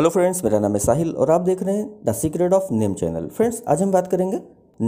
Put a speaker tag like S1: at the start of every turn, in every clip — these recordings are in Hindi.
S1: हेलो फ्रेंड्स मेरा नाम है साहिल और आप देख रहे हैं the secret of name channel friends आज हम बात करेंगे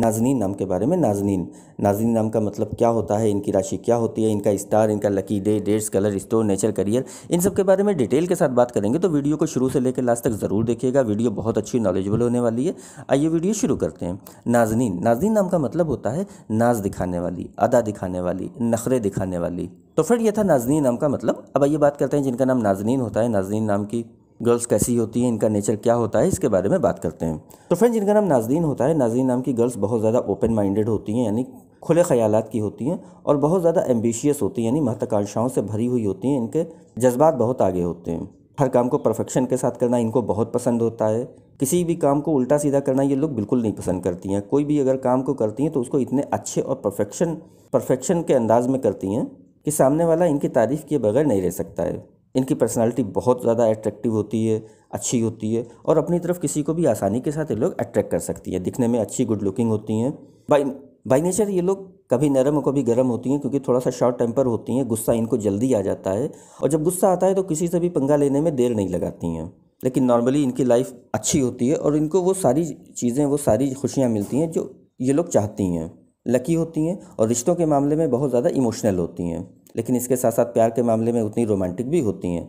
S1: नाजनीन नाम के बारे में नाजनीन नाजनीन नाम का मतलब क्या होता है इनकी राशि क्या होती है इनका स्टार इनका lucky day dates colour store nature career इन सब के बारे में डिटेल के साथ बात करेंगे तो वीडियो को शुरू से लेकर लास्ट तक ज़रूर देखिएगा वीडियो बहुत अच्छी नॉलेजेबल होने वाली है आइए वीडियो शुरू करते हैं नाजनीन नाजनीन नाम का मतलब होता है नाज दिखाने वाली अदा दिखाने वाली नखरे दिखाने वाली तो फ्रेंड यह था नाजनीन नाम का मतलब अब आइए बात करते हैं जिनका नाम नाजनीन होता है नाजनीन नाम की गर्ल्स कैसी होती हैं इनका नेचर क्या होता है इसके बारे में बात करते हैं तो फ्रेंड्स इनका नाम नाजरीन होता है नाजरीन नाम की गर्ल्स बहुत ज़्यादा ओपन माइंडेड होती हैं यानी खुले ख्याल की होती हैं और बहुत ज़्यादा एम्बिशियस होती हैं यानी महत्वाकांक्षाओं से भरी हुई होती हैं इनके जज्बात बहुत आगे होते हैं हर काम को परफेक्शन के साथ करना इनको बहुत पसंद होता है किसी भी काम को उल्टा सीधा करना ये लोग बिल्कुल नहीं पसंद करती हैं कोई भी अगर काम को करती हैं तो उसको इतने अच्छे और परफेक्शन परफेक्शन के अंदाज में करती हैं कि सामने वाला इनकी तारीफ़ किए बगैर नहीं रह सकता है इनकी पर्सनालिटी बहुत ज़्यादा एट्रैक्टिव होती है अच्छी होती है और अपनी तरफ किसी को भी आसानी के साथ ये लोग अट्रैक्ट कर सकती हैं दिखने में अच्छी गुड लुकिंग होती हैं बाई बाई नेचर ये लोग कभी नरम कभी गर्म होती हैं क्योंकि थोड़ा सा शॉर्ट टेम्पर होती हैं गुस्सा इनको जल्दी आ जाता है और जब गुस्सा आता है तो किसी से भी पंगा लेने में देर नहीं लगाती हैं लेकिन नॉर्मली इनकी लाइफ अच्छी होती है और इनको वो सारी चीज़ें वो सारी खुशियाँ मिलती हैं जो ये लोग चाहती हैं लकी होती हैं और रिश्तों के मामले में बहुत ज़्यादा इमोशनल होती हैं लेकिन इसके साथ साथ प्यार के मामले में उतनी रोमांटिक भी होती हैं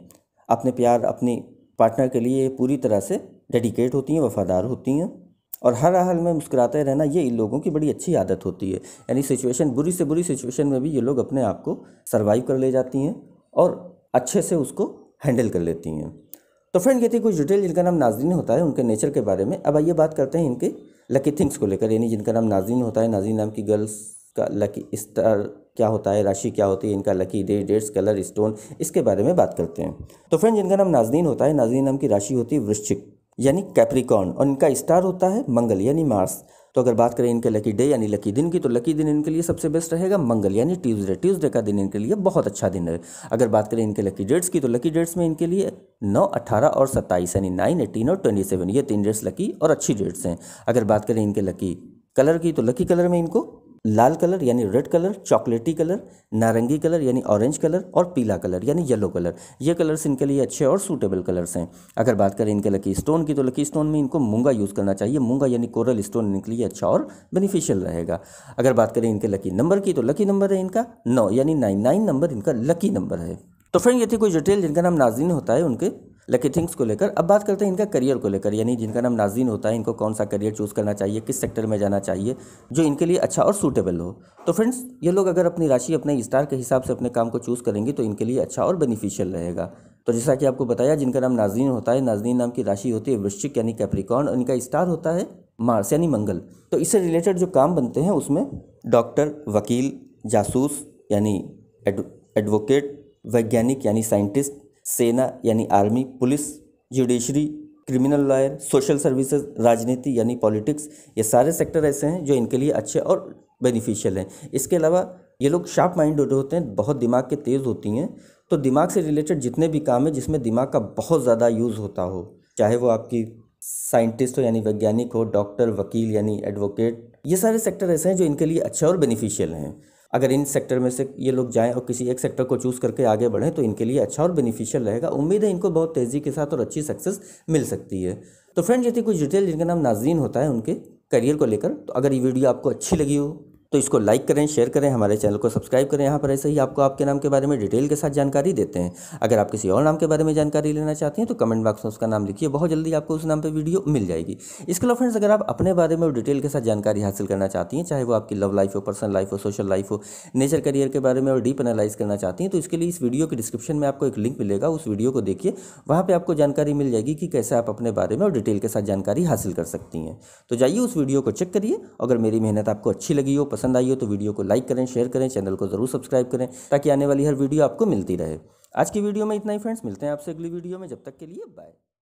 S1: अपने प्यार अपनी पार्टनर के लिए पूरी तरह से डेडिकेट होती हैं वफ़ादार होती हैं और हर हाल में मुस्कुराते रहना ये इन लोगों की बड़ी अच्छी आदत होती है यानी सिचुएशन बुरी से बुरी सिचुएशन में भी ये लोग अपने आप को सर्वाइव कर ले जाती हैं और अच्छे से उसको हैंडल कर लेती हैं तो फ्रेंड ये थी कुछ डिटेल जिनका नाम नाजरीन होता है उनके नेचर के बारे में अब आइए बात करते हैं इनके लकी थिंग्स को लेकर यानी जिनका नाम नाजरीन होता है नाजरीन नाम की गर्ल्स का लकी स्टार क्या होता है राशि क्या होती है इनका lucky day dates colour stone इसके बारे में बात करते हैं तो फ्रेंड जिनका नाम नाजनीन होता है नाजनीन नाम की राशि होती है वृश्चिक यानी कैप्रिकॉन और इनका स्टार होता है मंगल यानी मार्स तो अगर बात करें इनके लकी डे यानी लकी दिन की तो लकी दिन इनके लिए सबसे बेस्ट रहेगा मंगल यानी ट्यूसडे ट्यूसडे का दिन इनके लिए बहुत अच्छा दिन है अगर बात करें इनके लकी डेट्स की तो लकी डेट्स में इनके लिए नौ अट्ठारह और सत्ताईस यानी नाइन एटीन और ट्वेंटी सेवन ये तीन डेट्स लकी और अच्छी डेट्स हैं अगर बात करें इनके लकी कलर की तो लकी कलर में इनको लाल कलर यानी रेड कलर चॉकलेटी कलर नारंगी कलर यानी ऑरेंज कलर और पीला कलर यानी येलो कलर ये कलर्स इनके लिए अच्छे और सूटेबल कलर्स हैं अगर बात करें इनके लकी स्टोन की तो लकी स्टोन में इनको मूंगा यूज़ करना चाहिए मूंगा यानी कोरल स्टोन इनके लिए अच्छा और बेनिफिशियल रहेगा अगर बात करें इनके लकी नंबर की तो लकी नंबर है इनका नौ यानी नाइन नाइन नंबर इनका लकी नंबर है तो फ्रेंड ये थी कोई डिटेल जिनका नाम नाजीन होता है उनके लकी थिंग्स को लेकर अब बात करते हैं इनका करियर को लेकर यानी जिनका नाम नाजीन होता है इनको कौन सा करियर चूज़ करना चाहिए किस सेक्टर में जाना चाहिए जो इनके लिए अच्छा और सूटेबल हो तो फ्रेंड्स ये लोग अगर अपनी राशि अपने स्टार के हिसाब से अपने काम को चूज़ करेंगे तो इनके लिए अच्छा और बेनिफिशियल रहेगा तो जैसा कि आपको बताया जिनका नाम नाजीन होता है नाजीन नाम की राशि होती है वृश्चिक यानी कैप्रिकॉन और इनका स्टार होता है मार्स यानी मंगल तो इससे रिलेटेड जो काम बनते हैं उसमें डॉक्टर वकील जासूस यानी एडवोकेट वैज्ञानिक यानी साइंटिस्ट सेना यानी army police judiciary criminal lawyer social services राजनीति यानी पॉलिटिक्स ये सारे सेक्टर ऐसे हैं जो इनके लिए अच्छे और बेनिफिशियल हैं इसके अलावा ये लोग शार्प माइंडेड होते हैं बहुत दिमाग के तेज़ होती हैं तो दिमाग से रिलेटेड जितने भी काम हैं जिसमें दिमाग का बहुत ज़्यादा यूज़ होता हो चाहे वो आपकी साइंटिस्ट हो यानी वैज्ञानिक हो डॉक्टर वकील यानी एडवोकेट ये सारे सेक्टर ऐसे हैं जो इनके लिए अच्छे और बेनिफिशियल हैं अगर इन सेक्टर में से ये लोग जाएँ और किसी एक सेक्टर को चूज़ करके आगे बढ़ें तो इनके लिए अच्छा और बेनिफिशियल रहेगा उम्मीद है इनको बहुत तेज़ी के साथ और अच्छी सक्सेस मिल सकती है तो फ्रेंड्स ये थी कुछ डिटेल जिनका नाम नाजरीन होता है उनके करियर को लेकर तो अगर ये वीडियो आपको अच्छी लगी हो तो इसको लाइक करें शेयर करें हमारे चैनल को सब्सक्राइब करें यहाँ पर ऐसे ही आपको आपके नाम के बारे में डिटेल के साथ जानकारी देते हैं अगर आप किसी और नाम के बारे में जानकारी लेना चाहते हैं तो कमेंट बॉक्स में उसका नाम लिखिए बहुत जल्दी आपको उस नाम पर वीडियो मिल जाएगी इसके अलावा फ्रेंड्स अगर आप अपने बारे में डिटेल के साथ जानकारी हासिल करना चाहती हैं चाहे वो आपकी लव लाइफ हो पर्सनल लाइफ हो सोशल लाइफ हो नेचर करियर के बारे में और डीप एनालाइज करना चाहती हैं तो इसके लिए इस वीडियो के डिस्क्रिप्शन में आपको एक लिंक मिलेगा उस वीडियो को देखिए वहाँ पर आपको जानकारी मिल जाएगी कि कैसे आप अपने बारे में और डिटेल के साथ जानकारी हासिल कर सकती हैं तो जाइए उस वीडियो को चेक करिए अगर मेरी मेहनत आपको अच्छी लगी हो पसंद आई हो तो वीडियो को लाइक करें शेयर करें चैनल को ज़रूर सब्सक्राइब करें ताकि आने वाली हर वीडियो आपको मिलती रहे आज की वीडियो में इतना ही फ्रेंड्स मिलते हैं आपसे अगली वीडियो में जब तक के लिए बाय